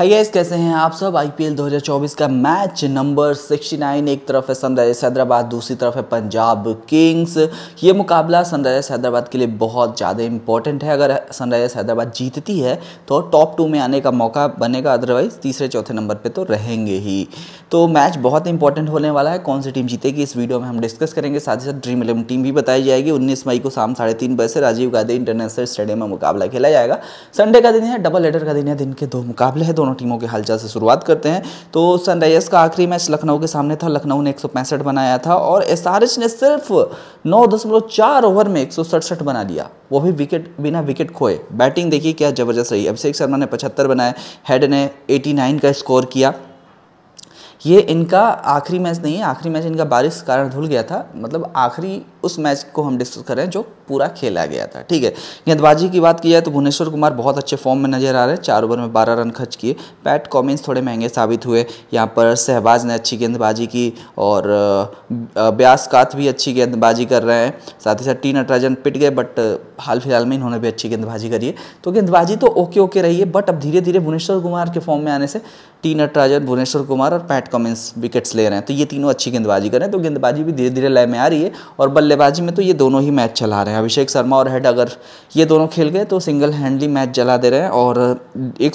hi guys कैसे हैं आप सब आईपीएल 2024 का मैच नंबर 69 एक तरफ है सनराइजर्स हैदराबाद दूसरी तरफ है पंजाब किंग्स ये मुकाबला सनराइजर्स हैदराबाद के लिए बहुत ज़्यादा इंपॉर्टेंट है अगर सनराइजर्स हैदराबाद जीतती है तो टॉप टू में आने का मौका बनेगा अदरवाइज तीसरे चौथे नंबर पर तो रहेंगे ही तो मैच बहुत इंपॉर्टेंट होने वाला है कौन सी टीम जीतेगी इस वीडियो में हम डिस्कस करेंगे साथ ही साथ ड्रीम इलेवन टीम भी बताई जाएगी उन्नीस मई को शाम साढ़े बजे से राजीव गांधी इंटरनेशनल स्टेडियम में मुकाबला खेला जाएगा संडे का दिन है डबल लेटर का दिन है दिन के दो मुकाबले हैं दोनों दोनों टीमों के हालचाल से शुरुआत करते हैं तो सनराइजर्स का आखिरी मैच लखनऊ के सामने था लखनऊ ने एक बनाया था और एस ने सिर्फ नौ ओवर में एक बना लिया वो भी विकेट बिना विकेट खोए बैटिंग देखिए क्या ज़बरदस्त रही अभिषेक शर्मा ने पचहत्तर बनाए हेड ने एटी का स्कोर किया ये इनका आखिरी मैच नहीं है आखिरी मैच इनका बारिश कारण धुल गया था मतलब आखिरी उस मैच को हम डिस्कस कर रहे हैं जो पूरा खेला गया था ठीक है गेंदबाजी की बात की जाए तो भुवनेश्वर कुमार बहुत अच्छे फॉर्म में नजर आ रहे हैं चार ओवर में बारह रन खर्च किए पैट कॉमिंस थोड़े महंगे साबित हुए यहाँ पर सहबाज ने अच्छी गेंदबाजी की और ब्यास कात भी अच्छी गेंदबाजी कर रहे हैं साथ ही साथ टी नटराजन पिट गए बट हाल फिलहाल में इन्होंने भी अच्छी गेंदबाजी करी है तो गेंदबाजी तो ओके ओके रही है बट अब धीरे धीरे भुवनेश्वर कुमार के फॉर्म में आने से टी नटराजन भुवनेश्वर कुमार और पैट कॉमिन्स विकेट्स ले रहे हैं तो ये तीनों अच्छी गेंदबाजी कर रहे हैं तो गेंदबाजी भी धीरे धीरे लय में आ रही है और बल्ले बल्लेबाजी में तो ये दोनों ही मैच चला रहे हैं अभिषेक शर्मा और हेड अगर ये दोनों खेल गए तो सिंगल हैंडली मैच जला दे रहे हैं और एक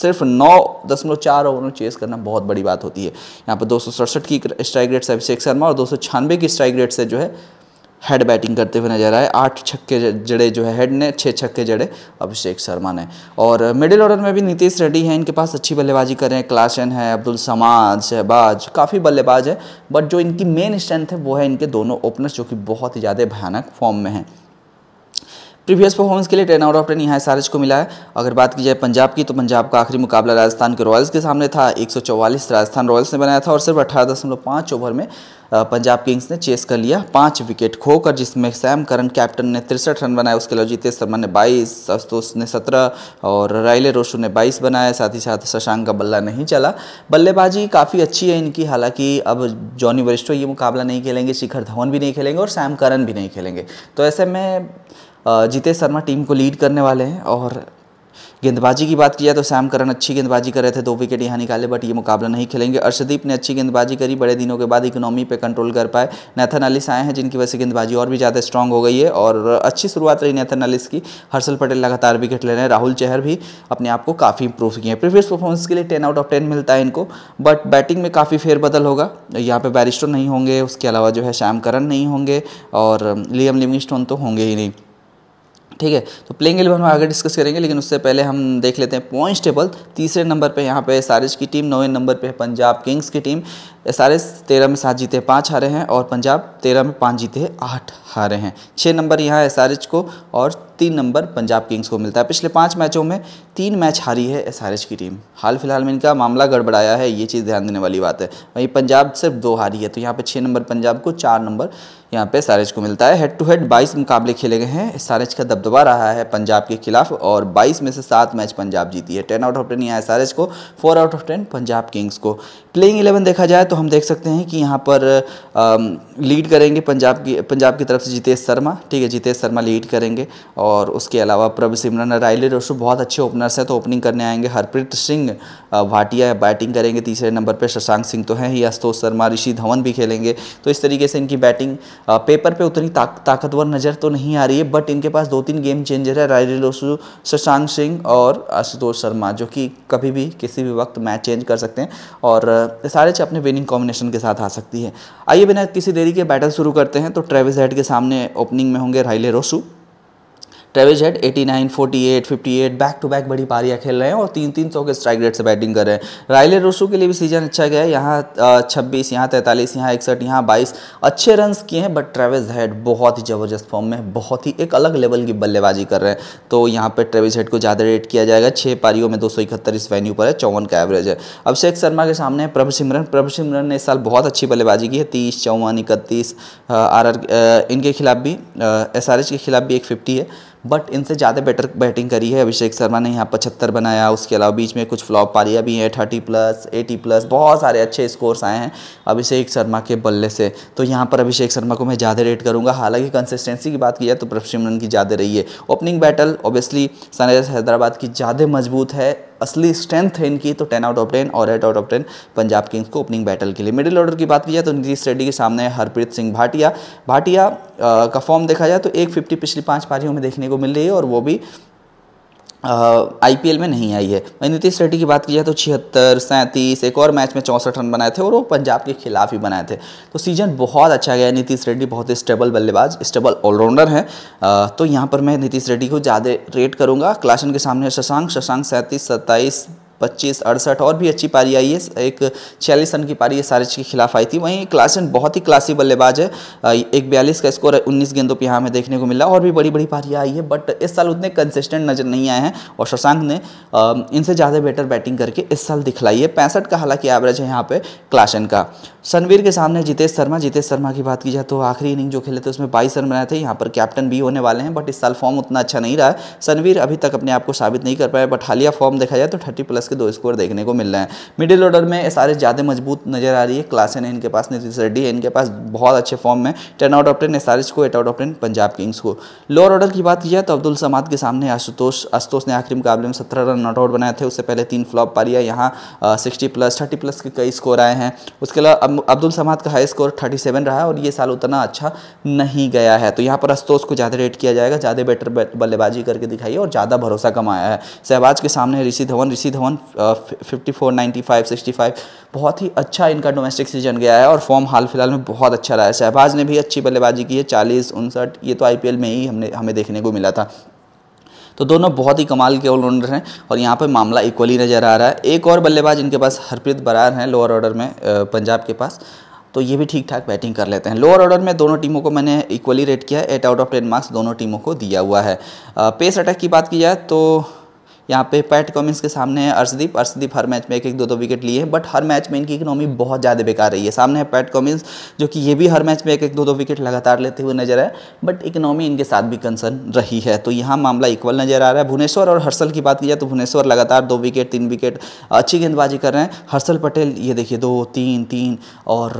सिर्फ नौ दशमलव चार ओवर में चेस करना बहुत बड़ी बात होती है यहाँ पर दो की स्ट्राइक रेट से अभिषेक शर्मा और दो की स्ट्राइक रेट से जो है हेड बैटिंग करते हुए नजर आए आठ छक्के जड़े जो है हेड ने छः छक्के जड़े अभिषेक शर्मा ने और मिडिल ऑर्डर में भी नीतीश रेड्डी हैं इनके पास अच्छी बल्लेबाजी कर रहे हैं क्लासन है अब्दुल समाज शहबाज काफ़ी बल्लेबाज है बट जो इनकी मेन स्ट्रेंथ है वो है इनके दोनों ओपनर्स जो कि बहुत ही ज़्यादा भयानक फॉर्म में हैं प्रीवियस परफॉर्मेंस के लिए टेन आउट ऑफ टेन यहाँ एस को मिला है अगर बात की जाए पंजाब की तो पंजाब का आखिरी मुकाबला राजस्थान के रॉयल्स के सामने था 144 राजस्थान रॉयल्स ने बनाया था और सिर्फ अठारह ओवर में पंजाब किंग्स ने चेस कर लिया पाँच विकेट खोकर जिसमें सैम करन कैप्टन ने तिरसठ रन बनाए उसके अलावा जीतेश शर्मा ने बाईस अस्तोष ने सत्रह और रायले रोशो ने बाईस बनाया साथ ही साथ शशांक का बल्ला नहीं चला बल्लेबाजी काफ़ी अच्छी है इनकी हालांकि अब जॉनी वरिष्ठ ये मुकाबला नहीं खेलेंगे शिखर धवन भी नहीं खेलेंगे और सैम करन भी नहीं खेलेंगे तो ऐसे में जितेश शर्मा टीम को लीड करने वाले हैं और गेंदबाजी की बात की जाए तो सैम करन अच्छी गेंदबाजी कर रहे थे दो विकेट यहाँ निकाले बट ये मुकाबला नहीं खेलेंगे अर्शदीप ने अच्छी गेंदबाजी करी बड़े दिनों के बाद इकोनॉमी पे कंट्रोल कर पाए नैथन अलिस आए हैं जिनकी वजह से गेंदबाजी और भी ज़्यादा स्ट्रांग हो गई है और अच्छी शुरुआत रही नैथन अलिस की हर्षल पटेल लगातार विकेट ले रहे हैं राहुल चहर भी अपने आप को काफ़ी इंप्रूव किए हैं प्रीवियस परफॉर्मेंस के लिए टेन आउट ऑफ टेन मिलता है इनको बट बैटिंग में काफ़ी फेरबदल होगा यहाँ पर बैरिस्टो नहीं होंगे उसके अलावा जो है श्याम करन नहीं होंगे और लियम लिविंगस्टोन तो होंगे ही नहीं ठीक है तो प्लेइंग एलेवन हम आगे डिस्कस करेंगे लेकिन उससे पहले हम देख लेते हैं पॉइंट्स टेबल तीसरे नंबर पर यहाँ पे सारिज की टीम नौवें नंबर पर पंजाब किंग्स की टीम एस आर एस तेरह में सात जीते हैं पाँच हारे हैं और पंजाब तेरह में पाँच जीते हैं आठ हारे हैं छः नंबर यहाँ एस आर एच को और तीन नंबर पंजाब किंग्स को मिलता है पिछले पाँच मैचों में तीन मैच हारी है एस आर एच की टीम हाल फिलहाल में इनका मामला गड़बड़ाया है ये चीज़ ध्यान देने वाली बात है वहीं पंजाब सिर्फ दो हारी है तो यहाँ पर छः नंबर पंजाब को चार नंबर यहाँ पे एस आर एच को मिलता है हेड टू हेड बाईस मुकाबले खेले गए हैं एस आर एच का दबदबा रहा है पंजाब के खिलाफ और बाईस में से सात मैच पंजाब जीती है टेन आउट ऑफ टेन यहाँ एस आर एच को four out of ten Punjab Kings को प्लेइंग एलेवन देखा जाए तो हम देख सकते हैं कि यहाँ पर लीड करेंगे पंजाब की पंजाब की तरफ से जितेश शर्मा ठीक है जितेश शर्मा लीड करेंगे और उसके अलावा प्रभ सिमरन रायले रोशो बहुत अच्छे ओपनर्स हैं तो ओपनिंग करने आएंगे हरप्रीत सिंह भाटिया बैटिंग करेंगे तीसरे नंबर पर शशांक सिंह तो हैं ही अस्तोष शर्मा ऋषि धवन भी खेलेंगे तो इस तरीके से इनकी बैटिंग पेपर पर उतनी ताक, ताकतवर नज़र तो नहीं आ रही है बट इनके पास दो तीन गेम चेंजर है रायले रोशो शशांक सिंह और आशुतोष शर्मा जो कि कभी भी किसी भी वक्त मैच चेंज कर सकते हैं और सारे च अपने विनिंग कॉम्बिनेशन के साथ आ सकती है आइए बिना किसी देरी के बैटल शुरू करते हैं तो ट्रेविस हेड के सामने ओपनिंग में होंगे Rilee Rossouw Travis Head 89, 48, 58 back to back बड़ी पारियाँ खेल रहे हैं और तीन तीन सौ के स्ट्राइक रेट से बैटिंग कर रहे हैं रायले रोसू के लिए भी सीजन अच्छा गया है यहाँ छब्बीस यहाँ तैंतालीस यहाँ इकसठ यहाँ बाईस अच्छे रन किए हैं बट ट्रेविज हेड बहुत ही ज़बरदस्त फॉर्म में बहुत ही एक अलग लेवल की बल्लेबाजी कर रहे हैं तो यहाँ पर ट्रेविज हेड को ज़्यादा रेट किया जाएगा छः पारियों में दो सौ इकहत्तर इस वेन्यू पर है चौवन का एवरेज है अभिषेक शर्मा के सामने प्रभु सिमरन प्रभु सिमरन ने इस साल बहुत अच्छी बल्लेबाजी की है तीस चौवन इकतीस आर इनके खिलाफ भी एस के खिलाफ भी एक फिफ्टी है बट इनसे ज़्यादा बेटर बैटिंग करी है अभिषेक शर्मा ने यहाँ पचहत्तर बनाया उसके अलावा बीच में कुछ फ्लॉप पारियाँ भी हैं थर्टी प्लस एटी प्लस बहुत सारे अच्छे स्कोर्स आए हैं अभिषेक शर्मा के बल्ले से तो यहाँ पर अभिषेक शर्मा को मैं ज़्यादा रेट करूँगा हालांकि कंसिस्टेंसी की बात की जाए तो प्रशिमरन की ज़्यादा रही है opening battle obviously Sunrisers Hyderabad की ज़्यादा मजबूत है असली स्ट्रेंथ है इनकी तो टेन आउट ऑफ टेन और eight out of ten Punjab Kings को ओपनिंग बैटल के लिए मिडिल ऑर्डर की बात की जाए तो नीतीश रेड्डी के सामने हरप्रीत सिंह भाटिया भाटिया का फॉर्म देखा जाए तो एक फिफ्टी पिछली पाँच पारियों में देखने को मिल रही है और वो भी आईपीएल में नहीं आई है वहीं नीतीश रेड्डी की बात की जाए तो छिहत्तर सैंतीस एक और मैच में चौंसठ रन बनाए थे और वो पंजाब के खिलाफ ही बनाए थे तो सीजन बहुत अच्छा गया नीतीश रेड्डी बहुत ही स्टेबल बल्लेबाज स्टेबल ऑलराउंडर हैं तो यहाँ पर मैं नीतीश रेड्डी को ज़्यादा रेट करूँगा क्लाशन के सामने शशांक शशांक सैंतीस सत्ताईस पच्चीस अड़सठ और भी अच्छी पारी आई है एक छियालीस रन की पारी है सारिज के खिलाफ आई थी वहीं क्लासन बहुत ही क्लासी बल्लेबाज है एक बयालीस का स्कोर है उन्नीस गेंदों पर यहाँ हमें देखने को मिला और भी बड़ी बड़ी पारियाँ आई है बट इस साल उतने कंसिस्टेंट नज़र नहीं आए हैं और शशांक ने इनसे ज़्यादा बेटर बैटिंग करके इस साल दिखलाई है पैंसठ का हालांकि एवरेज है यहाँ पर क्लासन का सनवीर के सामने जितेश शर्मा जितेश शर्मा की बात की जाए तो आखिरी इनिंग जो खेले थे उसमें बाईस रन बनाए थे यहाँ पर कैप्टन भी होने वाले हैं बट इस साल फॉर्म उतना अच्छा नहीं रहा है सनवीर अभी तक अपने आप को साबित नहीं कर पाया बट हालिया फॉर्म देखा जाए तो थर्टी प्लस के दो स्कोर देखने को मिल रहे हैं मिडिल ऑर्डर में एस ज़्यादा मजबूत नजर आ रही है क्लासन है इनके पास नीतीश रेड्डी है इनके पास बहुत अच्छे फॉर्म में ten out of ten S को eight out of ten Punjab Kings को लोअर ऑर्डर की बात की जाए तो अब्दुल समाद के सामने आशुतोष आशुतोष ने आखिरी मुकाबले में सत्रह रन नॉट आउट बनाए थे उससे पहले तीन फ्लॉप पारी है यहाँ सिक्सटी प्लस थर्टी प्लस के कई स्कोर आए हैं उसके अलावा अब्दुल समाद का हाई स्कोर थर्टी रहा है और ये साल उतना अच्छा नहीं गया है तो यहाँ पर आशुतोष को ज़्यादा रेट किया जाएगा ज़्यादा बेटर बल्लेबाजी करके दिखाई और ज़्यादा भरोसा कमाया है सहबाज के सामने Rishi Dhawan Rishi Dhawan fifty four five sixty five बहुत ही अच्छा इनका डोमेस्टिक सीजन गया है और फॉर्म हाल फिलहाल में बहुत अच्छा रहा है शहबाज ने भी अच्छी बल्लेबाजी की है चालीस उनसठ ये तो आई में ही हमने हमें देखने को मिला था तो दोनों बहुत ही कमाल के ऑलराउंडर हैं और यहाँ पर मामला इक्वली नज़र आ रहा है एक और बल्लेबाज इनके पास हरप्रीत बरार हैं लोअर ऑर्डर में पंजाब के पास तो ये भी ठीक ठाक बैटिंग कर लेते हैं लोअर ऑर्डर में दोनों टीमों को मैंने इक्वली रेट किया है eight out of ten marks दोनों टीमों को दिया हुआ है पेस अटैक की बात की जाए तो यहाँ पे पैट कमिंस के सामने है अर्शदीप अर्शदीप हर मैच में एक एक दो दो विकेट लिए हैं बट हर मैच में इनकी इकनॉमी बहुत ज़्यादा बेकार रही है सामने है पैट कमिंस जो कि ये भी हर मैच में एक एक दो दो विकेट लगातार लेते हुए नजर आए बट इकनॉमी इनके साथ भी कंसर्न रही है तो यहाँ मामला इक्वल नजर आ रहा है भुवनेश्वर और हर्षल की बात की जाए तो भुवनेश्वर लगातार दो विकेट तीन विकेट अच्छी गेंदबाजी कर रहे हैं हर्षल पटेल ये देखिए दो तीन तीन और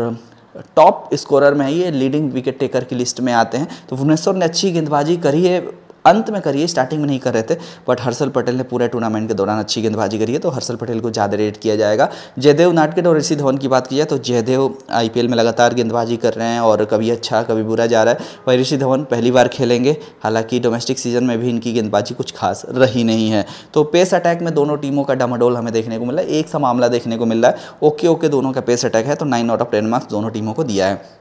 टॉप स्कोरर में है ये लीडिंग विकेट टेकर की लिस्ट में आते हैं तो भुवनेश्वर ने अच्छी गेंदबाजी करी है अंत में करिए स्टार्टिंग में नहीं कर रहे थे बट हर्षल पटेल ने पूरे टूर्नामेंट के दौरान अच्छी गेंदबाजी करी है तो हर्षल पटेल को ज़्यादा रेट किया जाएगा जयदेव नाटकेट और ऋषि धवन की बात की जाए तो जयदेव आईपीएल में लगातार गेंदबाजी कर रहे हैं और कभी अच्छा कभी बुरा जा रहा है वही ऋषि धवन पहली बार खेलेंगे हालांकि डोमेस्टिक सीजन में भी इनकी गेंदबाजी कुछ खास रही नहीं है तो पेस अटैक में दोनों टीमों का डमाडोल हमें देखने को मिला एक सा मामला देखने को मिल रहा है ओके ओके दोनों का पेस अटैक है तो nine out of ten marks दोनों टीमों को दिया है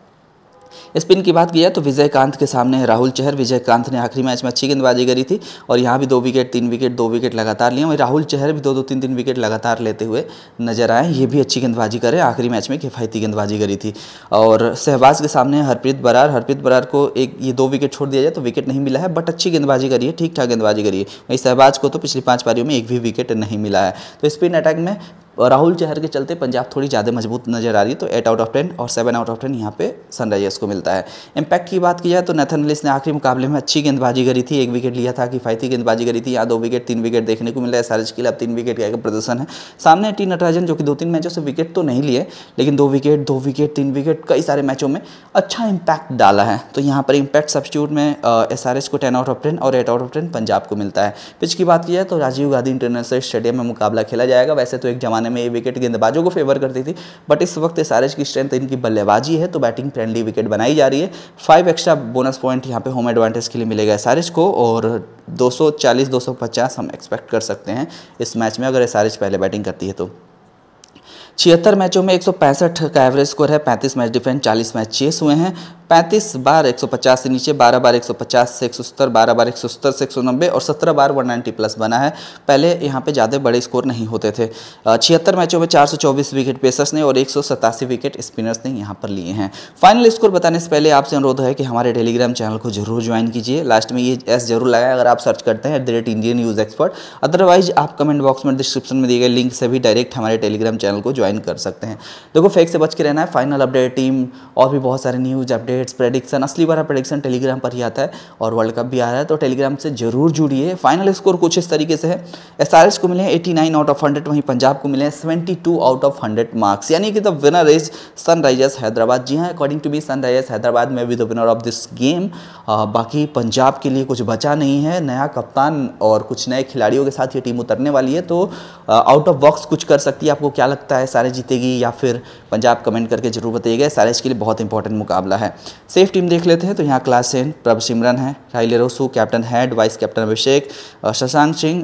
स्पिन की बात की जाए तो विजय कांत के सामने है राहुल चहर विजय कांत ने आखिरी मैच में अच्छी गेंदबाजी करी थी और यहाँ भी दो विकेट तीन विकेट दो विकेट लगातार लिए वहीं राहुल चहर भी दो दो तीन तीन विकेट लगातार लेते हुए नजर आए ये भी अच्छी गेंदबाजी करें आखिरी मैच में किफ़ायती गेंदबाजी करी थी और सहवाज के सामने हरप्रीत बरार हरप्रीत बरार को एक ये दो विकेट छोड़ दिया जाए तो विकेट नहीं मिला है बट अच्छी गेंदबाजी करिए ठीक ठाक गेंदबाजी करिए वहीं सहबाज को तो पिछली पाँच पारियों में एक भी विकेट नहीं मिला है तो स्पिन अटैक में राहुल चहर के चलते पंजाब थोड़ी ज़्यादा मजबूत नजर आ रही है तो एट आउट ऑफ टेन और सेवन आउट ऑफ टेन यहाँ पे सनराइजर्स को मिलता है इम्पैक्ट की बात की जाए तो नथन लिस ने आखिरी मुकाबले में अच्छी गेंदबाजी करी थी एक विकेट लिया था किफायती गेंदबाजी करी थी यहाँ दो विकेट तीन विकेट देखने को मिला है के लिए अब तीन विकेट का प्रदर्शन है सामने टी नटराजन जो कि दो तीन मैचों से विकेट तो नहीं लिए लेकिन दो विकेट दो विकेट तीन विकेट कई सारे मैचों में अच्छा इम्पैक्ट डाला है तो यहाँ पर इम्पैक्ट सब्सिट्यूट में एस को टेन आउट ऑफ टेन और eight out of ten Punjab को मिलता है पिच की बात की जाए तो राजीव गांधी इंटरनेशनल स्टेडियम में मुकाबला खेला जाएगा वैसे तो एक जमाने जमाने में ये विकेट गेंदबाजों को फेवर करती थी बट इस वक्त एसआरएच की स्ट्रेंथ इनकी बल्लेबाजी है तो बैटिंग फ्रेंडली विकेट बनाई जा रही है फाइव एक्स्ट्रा बोनस पॉइंट यहाँ पे होम एडवांटेज के लिए मिलेगा एसआरएच को और 240 250 हम एक्सपेक्ट कर सकते हैं इस मैच में अगर एसआरएच पहले बैटिंग करती है तो छिहत्तर मैचों में एक का एवरेज स्कोर है 35 मैच डिफेंस 40 मैच चेस हुए हैं पैंतीस बार एक सौ पचास से नीचे बारह बार एक सौ पचास से एक सौ सत्तर बारह बार एक सौ सत्तर से एक सौ नब्बे और सत्रह बार वन नाइन्टी प्लस बना है पहले यहाँ पे ज़्यादा बड़े स्कोर नहीं होते थे छिहत्तर मैचों में चार सौ चौबीस विकेट पेसर्स ने और एक सौ सतासी विकेट स्पिनर्स ने यहाँ पर लिए हैं फाइनल स्कोर बताने से पहले आपसे अनुरोध है कि हमारे टेलीग्राम चैनल को जरूर ज्वाइन कीजिए लास्ट में ये एस जरूर लगाए अगर आप सर्च करते हैं at the rate Indian news expert otherwise आप कमेंट बॉक्स में डिस्क्रिप्शन में दिए गए लिंक से भी डायरेक्ट हमारे टेलीग्राम चैनल को ज्वाइन कर सकते हैं देखो फेक से बच के रहना है फाइनल अपडेट टीम और भी बहुत सारे न्यूज़ अपडेट अपडेट्स प्रेडिक्शन असली बारा प्रेडिक्शन टेलीग्राम पर ही आता है और वर्ल्ड कप भी आ रहा है तो टेलीग्राम से जरूर जुड़िए फाइनल स्कोर कुछ इस तरीके से है एस को मिले eighty nine out of hundred वहीं पंजाब को मिले seventy two out of hundred marks यानी कि the winner is Sunrisers Hyderabad जी हाँ according to me Sunrisers Hyderabad में with the winner of this game बाकी पंजाब के लिए कुछ बचा नहीं है नया कप्तान और कुछ नए खिलाड़ियों के साथ ये टीम उतरने वाली है तो आउट ऑफ बॉक्स कुछ कर सकती है आपको क्या लगता है सारे जीतेगी या फिर पंजाब कमेंट करके जरूर बताइएगा सारे इसके लिए बहुत इंपॉर्टेंट मुकाबला है सेफ टीम देख लेते हैं तो यहाँ क्लास सेन प्रभ सिमरन है Rilee Rossouw captain head vice captain Abhishek Shashank Singh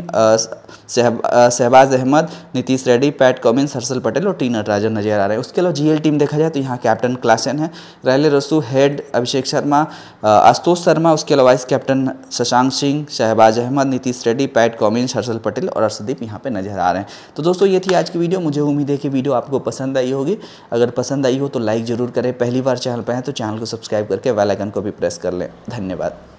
Shahbaz Ahmed Nitish Reddy Pat Cummins Harshal Patel और टी नटराजन नजर आ रहे हैं उसके अलावा जीएल टीम देखा जाए तो यहाँ कैप्टन क्लासेन है Rilee Rossouw Head Abhishek Sharma Ashutosh Sharma उसके अलावा vice captain Shashank Singh Shahbaz Ahmed Nitish Reddy Pat Cummins Harshal Patel और अर्षदीप यहाँ पर नजर आ रहे हैं तो दोस्तों ये थी आज की वीडियो मुझे उम्मीद है कि वीडियो आपको पसंद आई होगी अगर पसंद आई हो तो लाइक जरूर करें पहली बार चैनल पर हैं तो चैनल को सब्सक्राइब करके वेलाइकन को भी प्रेस कर लें धन्यवाद